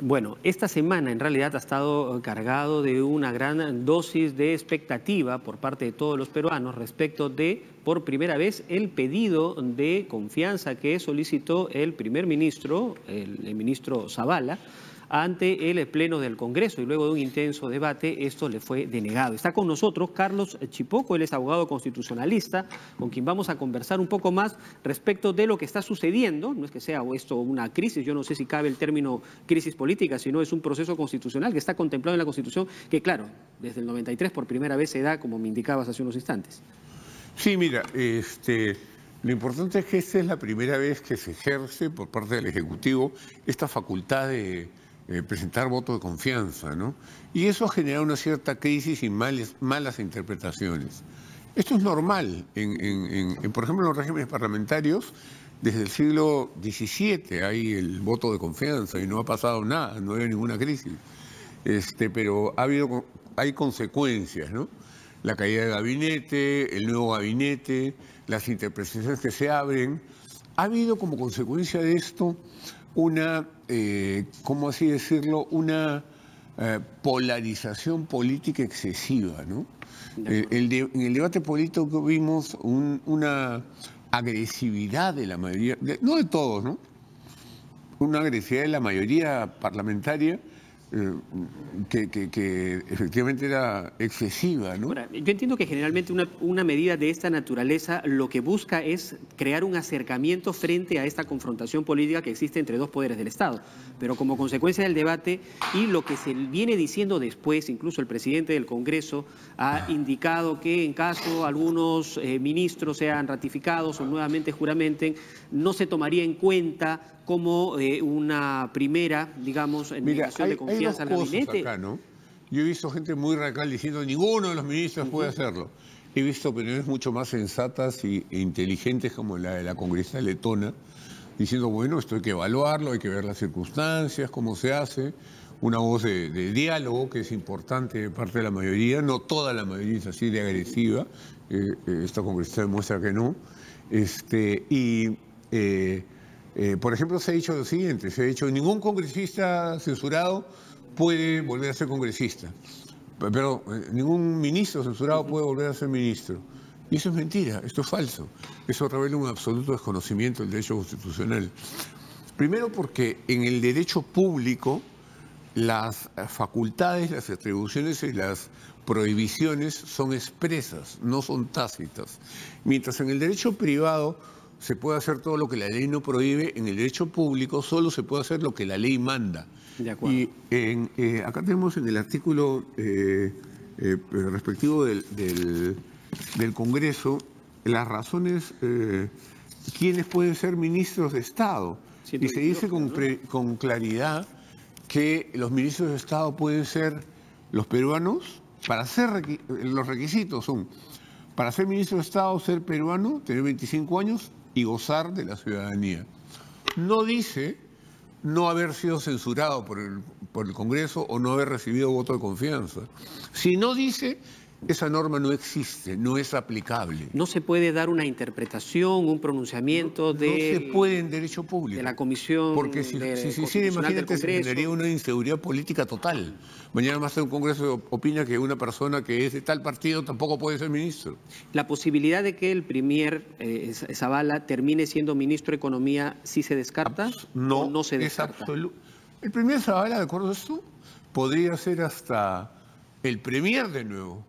Bueno, esta semana en realidad ha estado cargado de una gran dosis de expectativa por parte de todos los peruanos respecto de, por primera vez, el pedido de confianza que solicitó el primer ministro, el, ministro Zavala, ante el Pleno del Congreso y luego de un intenso debate esto le fue denegado. Está con nosotros Carlos Chipoco, él es abogado constitucionalista, con quien vamos a conversar un poco más respecto de lo que está sucediendo. No es que sea esto una crisis, yo no sé si cabe el término crisis política, sino es un proceso constitucional que está contemplado en la Constitución, que claro, desde el 93 por primera vez se da, como me indicabas hace unos instantes. Sí, mira, este, lo importante es que esta es la primera vez que se ejerce por parte del Ejecutivo esta facultad de, eh, presentar voto de confianza, ¿no? Y eso ha generado una cierta crisis y malas interpretaciones. Esto es normal, en, por ejemplo, en los regímenes parlamentarios, desde el siglo XVII hay el voto de confianza y no ha pasado nada, no hay ninguna crisis. Este, pero ha habido, hay consecuencias, ¿no? La caída del gabinete, el nuevo gabinete, las interpretaciones que se abren. Ha habido como consecuencia de esto una, eh, ¿cómo así decirlo? Una eh, polarización política excesiva, ¿no? Eh, en el debate político vimos una agresividad de la mayoría, no de todos, ¿no? Una agresividad de la mayoría parlamentaria eh, que, efectivamente era excesiva. ¿no? yo entiendo que generalmente una, medida de esta naturaleza lo que busca es crear un acercamiento frente a esta confrontación política que existe entre dos poderes del Estado. Pero como consecuencia del debate y lo que se viene diciendo después, incluso el presidente del Congreso ha indicado que en caso algunos eh, ministros sean ratificados o nuevamente juramenten, no se tomaría en cuenta como eh, una primera, digamos, en mi de confianza hay dos al Acá, ¿no? Yo he visto gente muy radical diciendo ninguno de los ministros puede hacerlo. He visto opiniones mucho más sensatas e inteligentes como la de la congresista letona, diciendo, bueno, esto hay que evaluarlo, hay que ver las circunstancias, cómo se hace. Una voz de, diálogo que es importante de parte de la mayoría, no toda la mayoría es así de agresiva, eh, eh, esta congresista demuestra que no. Este, y eh, por ejemplo, se ha dicho lo siguiente, se ha dicho, ningún congresista censurado puede volver a ser congresista. Perdón, eh, ningún ministro censurado puede volver a ser ministro. Y eso es mentira, esto es falso. Eso revela un absoluto desconocimiento del derecho constitucional. Primero porque en el derecho público las facultades, las atribuciones y las prohibiciones son expresas, no son tácitas. Mientras en el derecho privado se puede hacer todo lo que la ley no prohíbe. En el derecho público solo se puede hacer lo que la ley manda. Y en, eh, acá tenemos en el artículo eh, eh, respectivo del, del, Congreso las razones, quiénes pueden ser ministros de Estado. Y se dice con, con claridad que los ministros de Estado pueden ser los peruanos, para ser los requisitos son para ser ministro de Estado, ser peruano, tener 25 años, y gozar de la ciudadanía. No dice no haber sido censurado por el, por el Congreso o no haber recibido voto de confianza, sino dice esa norma no existe, no es aplicable. No se puede dar una interpretación, un pronunciamiento de... No se puede en derecho público. De la comisión... Porque si, se si, imagínate, se generaría una inseguridad política total. Mañana más un Congreso opina que una persona que es de tal partido tampoco puede ser ministro. La posibilidad de que el primer eh, Zavala termine siendo ministro de Economía, si se descarta? no, no se descarta. el primer Zavala, de acuerdo a esto, podría ser hasta el Premier de nuevo.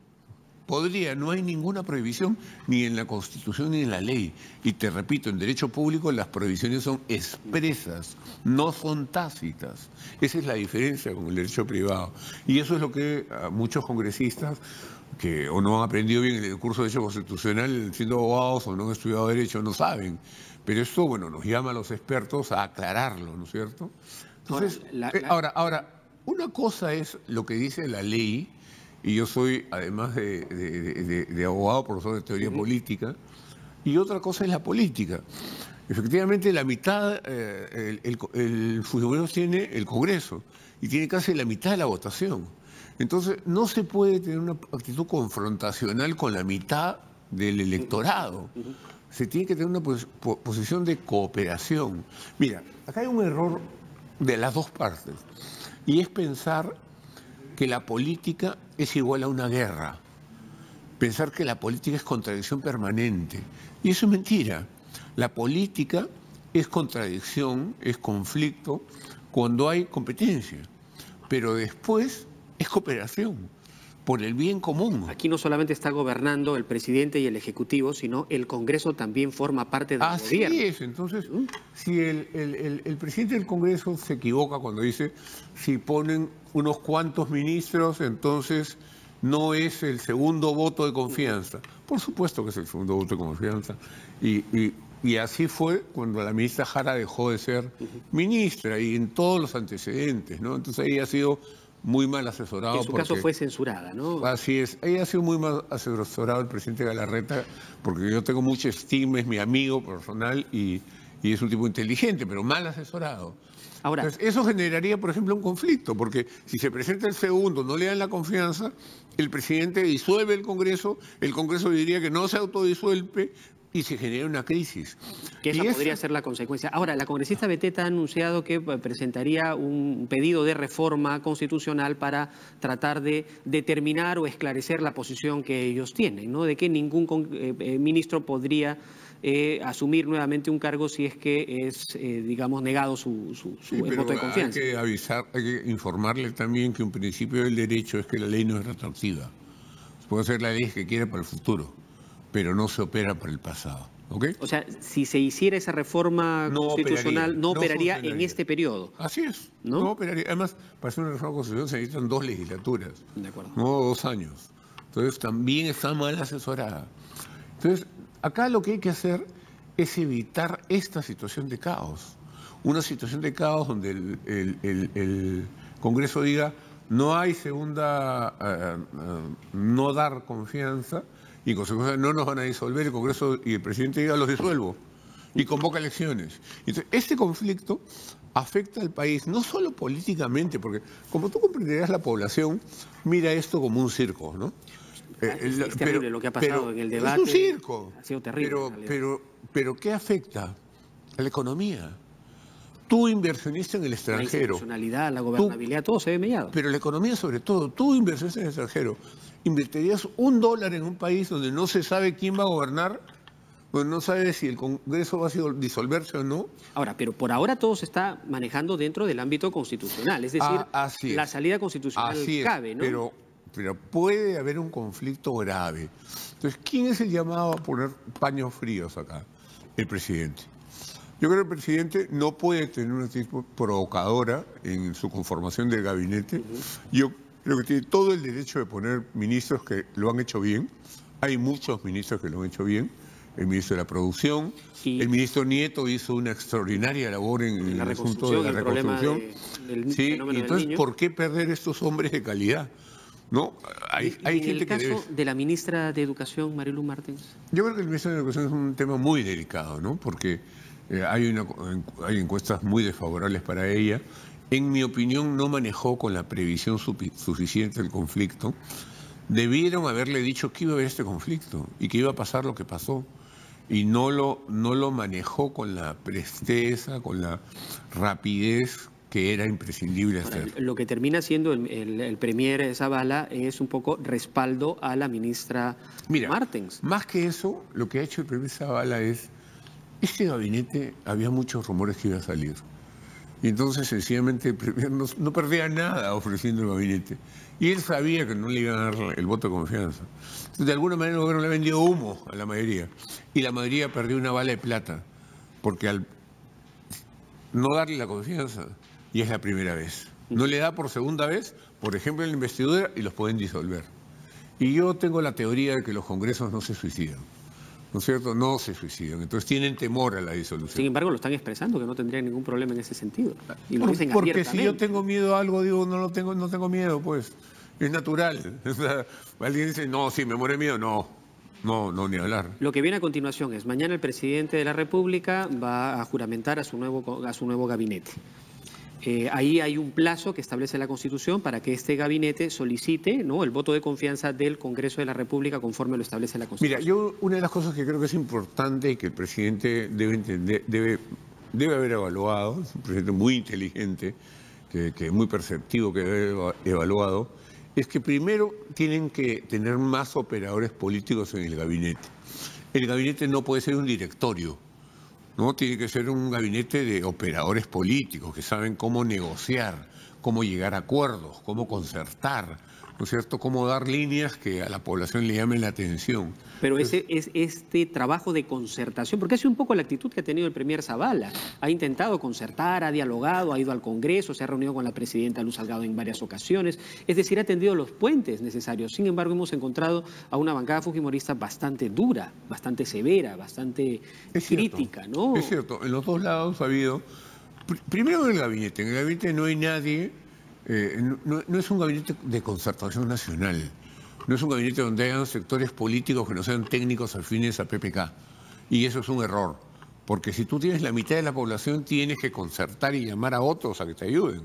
Podría, no hay ninguna prohibición ni en la Constitución ni en la ley. Y te repito, en derecho público las prohibiciones son expresas, no son tácitas. Esa es la diferencia con el derecho privado. Y eso es lo que muchos congresistas que o no han aprendido bien el curso de derecho constitucional siendo abogados o no han estudiado derecho no saben. Pero esto, bueno, nos llama a los expertos a aclararlo, ¿no es cierto? Entonces, eh, ahora, ahora, una cosa es lo que dice la ley y yo soy, además de, abogado, profesor de teoría política, y otra cosa es la política. Efectivamente, la mitad, eh, el, el, tiene el Congreso y tiene casi la mitad de la votación. Entonces, no se puede tener una actitud confrontacional con la mitad del electorado. Se tiene que tener una posición de cooperación. Mira, acá hay un error de las dos partes y es pensar que la política es igual a una guerra. Pensar que la política es contradicción permanente. Y eso es mentira. La política es contradicción, es conflicto, cuando hay competencia. Pero después es cooperación por el bien común. Aquí no solamente está gobernando el presidente y el ejecutivo, sino el Congreso también forma parte del gobierno. Así es, entonces, si el, presidente del Congreso se equivoca cuando dice, si ponen unos cuantos ministros, entonces no es el segundo voto de confianza. Por supuesto que es el segundo voto de confianza. Y, así fue cuando la ministra Jara dejó de ser ministra y en todos los antecedentes, ¿no? Entonces ahí ha sido muy mal asesorado. En su caso fue censurada, ¿no? Así es. Ahí ha sido muy mal asesorado el presidente Galarreta, porque yo tengo mucha estima, es mi amigo personal y, es un tipo inteligente, pero mal asesorado. Ahora, Entonces, eso generaría, por ejemplo, un conflicto, porque si se presenta el segundo, no le dan la confianza, el presidente disuelve el Congreso, el Congreso diría que no se autodisuelve, y se genera una crisis. Que esa podría ser la consecuencia. Ahora, la congresista Beteta ha anunciado que eh, presentaría un pedido de reforma constitucional para tratar de determinar o esclarecer la posición que ellos tienen, ¿no? de que ningún eh, eh, ministro podría asumir nuevamente un cargo si es que es, digamos, negado su, voto de confianza. Hay que avisar, hay que informarle también que un principio del derecho es que la ley no es retroactiva. Puede ser la ley que quiere para el futuro pero no se opera por el pasado. O sea, si se hiciera esa reforma constitucional, no operaría en este periodo. Así es. ¿no? operaría. Además, para hacer una reforma constitucional se necesitan dos legislaturas. No dos años. Entonces, también está mal asesorada. Entonces, acá lo que hay que hacer es evitar esta situación de caos. Una situación de caos donde el, Congreso diga no hay segunda, eh, eh, no dar confianza, y consecuencia no nos van a disolver el Congreso y el presidente diga los disuelvo y convoca elecciones. Entonces, este conflicto afecta al país no solo políticamente, porque como tú comprenderás la población mira esto como un circo, ¿no? Ah, eh, es, terrible lo que ha pasado en el debate. Es un circo. Ha sido terrible. Pero, pero, pero ¿qué afecta? A la economía. Tú inversionista en el extranjero. La institucionalidad, la gobernabilidad, todo se ve mediado. Pero la economía sobre todo, tú inversionista en el extranjero. ¿Invertirías un dólar en un país donde no se sabe quién va a gobernar? Bueno, pues no sabe si el Congreso va a disolverse o no. Ahora, pero por ahora todo se está manejando dentro del ámbito constitucional, es decir, ah, la salida constitucional cabe, ¿no? pero puede haber un conflicto grave. Entonces, ¿quién es el llamado a poner paños fríos acá? El presidente. Yo creo que el presidente no puede tener una actitud provocadora en su conformación del gabinete. Yo creo que tiene todo el derecho de poner ministros que lo han hecho bien. Hay muchos ministros que lo han hecho bien. El ministro de la Producción, el ministro Nieto hizo una extraordinaria labor en, el asunto de la reconstrucción. sí, entonces, ¿por qué perder estos hombres de calidad? ¿no? Hay, en el caso de la ministra de Educación, Marilu Martínez. Yo creo que el ministro de Educación es un tema muy delicado, ¿no? Porque eh, hay, encuestas muy desfavorables para ella. En mi opinión, no manejó con la previsión suficiente el conflicto. Debieron haberle dicho que iba a haber este conflicto y que iba a pasar lo que pasó. Y no lo, no lo manejó con la presteza, con la rapidez que era imprescindible hacer. Lo que termina siendo el, el, premier Zavala es un poco respaldo a la ministra Mira, Martens. Más que eso, lo que ha hecho el premier Zavala es este gabinete había muchos rumores que iba a salir. Y entonces sencillamente el no, perdía nada ofreciendo el gabinete. Y él sabía que no le iban a dar el voto de confianza. Entonces, de alguna manera el gobierno le vendió humo a la mayoría. Y la mayoría perdió una bala de plata. Porque al no darle la confianza, y es la primera vez. No le da por segunda vez, por ejemplo, en la investidura y los pueden disolver. Y yo tengo la teoría de que los congresos no se suicidan. ¿no cierto? No se suicidan. Entonces tienen temor a la disolución. Sin embargo, lo están expresando, que no tendrían ningún problema en ese sentido. Ah, porque si yo tengo miedo a algo, digo, no, lo tengo, no tengo miedo, pues. Es natural. Alguien dice, no, si me muere miedo. No, no, no, ni hablar. Lo que viene a continuación es, mañana el presidente de la República va a juramentar a su nuevo, a su nuevo gabinete. Eh, ahí hay un plazo que establece la Constitución para que este gabinete solicite el voto de confianza del Congreso de la República conforme lo establece la Constitución. Mira, yo una de las cosas que creo que es importante y que el presidente debe debe, debe haber evaluado, es un presidente muy inteligente, que, es muy perceptivo, que debe haber evaluado, es que primero tienen que tener más operadores políticos en el gabinete. El gabinete no puede ser un directorio ¿no? Tiene que ser un gabinete de operadores políticos que saben cómo negociar, cómo llegar a acuerdos, cómo concertar, ¿no es cierto?, cómo dar líneas que a la población le llamen la atención. Pero ese es este trabajo de concertación, porque es un poco la actitud que ha tenido el Premier Zavala. Ha intentado concertar, ha dialogado, ha ido al Congreso, se ha reunido con la presidenta Luz Salgado en varias ocasiones, es decir, ha tendido los puentes necesarios. Sin embargo, hemos encontrado a una bancada fujimorista bastante dura, bastante severa, bastante crítica, ¿no? Es cierto, en los dos lados ha habido, primero en el gabinete, en el gabinete no hay nadie eh, no, no, es un gabinete de concertación nacional, no es un gabinete donde hayan sectores políticos que no sean técnicos afines a PPK. Y eso es un error, porque si tú tienes la mitad de la población, tienes que concertar y llamar a otros a que te ayuden.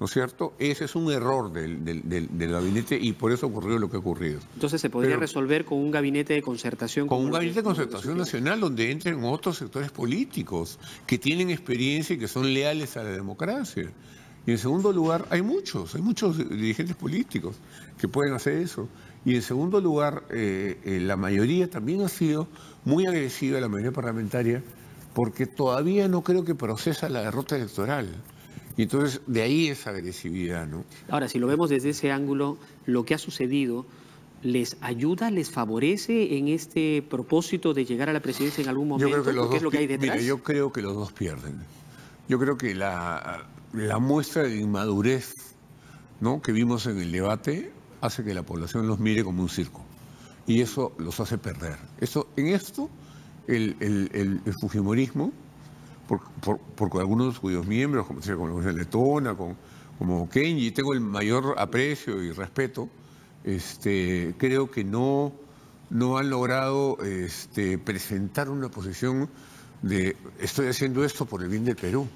¿No es cierto? Ese es un error del, gabinete y por eso ocurrió lo que ha ocurrido. Entonces se podría resolver con un gabinete de concertación. Con un gabinete de concertación nacional donde entren otros sectores políticos que tienen experiencia y que son leales a la democracia. Y en segundo lugar, hay muchos, hay muchos dirigentes políticos que pueden hacer eso. Y en segundo lugar, eh, eh, la mayoría también ha sido muy agresiva, la mayoría parlamentaria, porque todavía no creo que procesa la derrota electoral. Y entonces de ahí esa agresividad, ¿no? Ahora, si lo vemos desde ese ángulo, lo que ha sucedido les ayuda, les favorece en este propósito de llegar a la presidencia en algún momento, yo que es Mira, yo creo que los dos pierden. Yo creo que la la muestra de inmadurez ¿no? que vimos en el debate hace que la población los mire como un circo. Y eso los hace perder. Eso, en esto, el, fujimorismo, por, algunos de sus miembros, como, decía con Letona, con, como Kenji, tengo el mayor aprecio y respeto, este, creo que no, no han logrado este, presentar una posición de estoy haciendo esto por el bien del Perú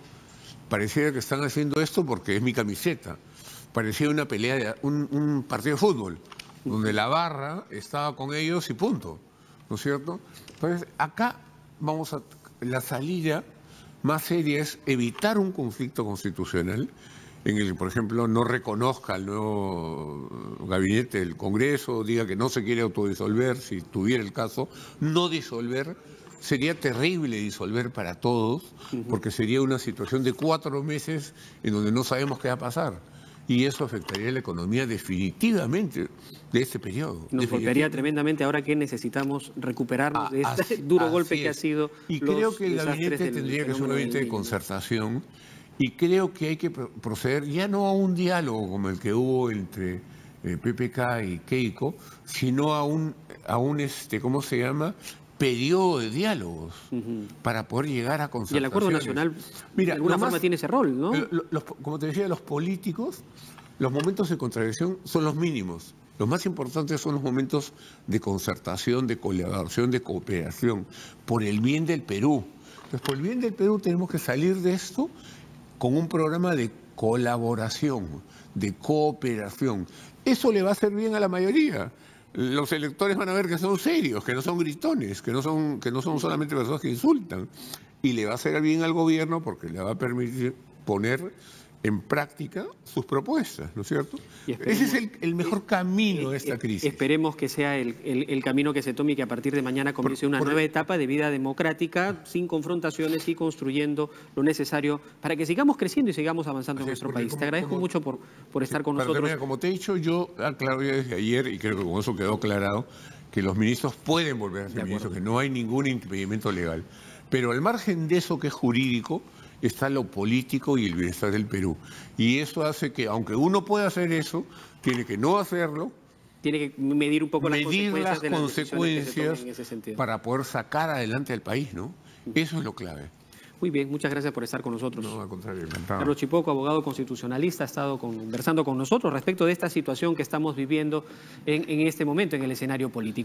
parecía que están haciendo esto porque es mi camiseta. Parecía una pelea, de, un, partido de fútbol, donde la barra estaba con ellos y punto. ¿No es cierto? Entonces, acá vamos a. La salida más seria es evitar un conflicto constitucional en el que, por ejemplo, no reconozca el nuevo gabinete del Congreso, diga que no se quiere autodisolver, si tuviera el caso, no disolver sería terrible disolver para todos, porque sería una situación de cuatro meses en donde no sabemos qué va a pasar. Y eso afectaría la economía definitivamente de este periodo. Nos afectaría tremendamente ahora que necesitamos recuperarnos de ah, este duro golpe que ha sido. Y creo que el gabinete tendría que ser un gabinete de concertación y creo que hay que proceder ya no a un diálogo como el que hubo entre eh, PPK y Keiko, sino a un, a un este, ¿cómo se llama? periodo de diálogos para poder llegar a consensos. Y el acuerdo nacional, Mira, de alguna forma, tiene ese rol, ¿no? como te decía, los políticos, los momentos de contradicción son los mínimos. Los más importantes son los momentos de concertación, de colaboración, de cooperación, por el bien del Perú. Entonces, por el bien del Perú tenemos que salir de esto con un programa de colaboración, de cooperación. Eso le va a hacer bien a la mayoría los electores van a ver que son serios, que no son gritones, que no son, que no son solamente personas que insultan. Y le va a hacer bien al gobierno porque le va a permitir poner en práctica sus propuestas, ¿no es cierto? Ese es el, mejor camino de eh, esta eh, crisis. Esperemos que sea el, camino que se tome y que a partir de mañana comience una nueva etapa de vida democrática, sin confrontaciones y construyendo lo necesario para que sigamos creciendo y sigamos avanzando en nuestro país. te agradezco mucho por, por estar con nosotros. como te he dicho, yo aclaro ya desde ayer, y creo que con eso quedó aclarado, que los ministros pueden volver a ser ministros, que no hay ningún impedimento legal. Pero al margen de eso que es jurídico, está lo político y el bienestar del Perú. Y eso hace que, aunque uno pueda hacer eso, tiene que no hacerlo. Tiene que medir un poco las consecuencias, las consecuencias en ese para poder sacar adelante al país, ¿no? Eso es lo clave. Muy bien, muchas gracias por estar con nosotros. No, al contrario, Carlos Chipoco, abogado constitucionalista, ha estado conversando con nosotros respecto de esta situación que estamos viviendo en este momento en el escenario político.